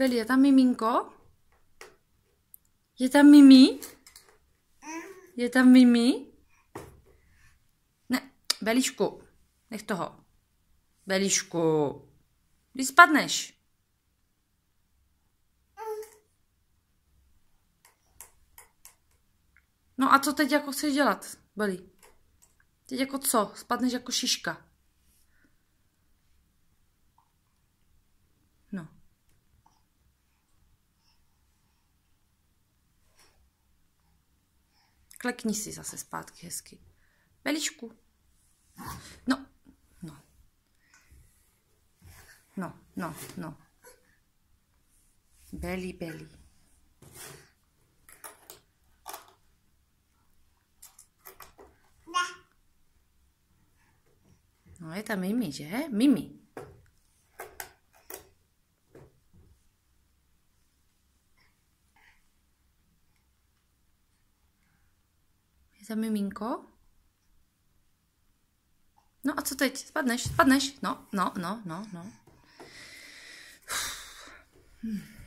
Beli, je tam miminko? Je tam mimi? Je tam mimi? Ne, Belišku, nech toho. Belišku, kdy spadneš. No a co teď jako chceš dělat, Beli? Teď jako co? Spadneš jako šiška. Klekni si zase zpátky hezky. Beličku. No, no. No, no, no. Beli, beli. No, je tam Mimi, že? Mimi. Witamy Minko. No, a co ty? Spadnęś, spadnęś. No, no, no, no, no. Hmm.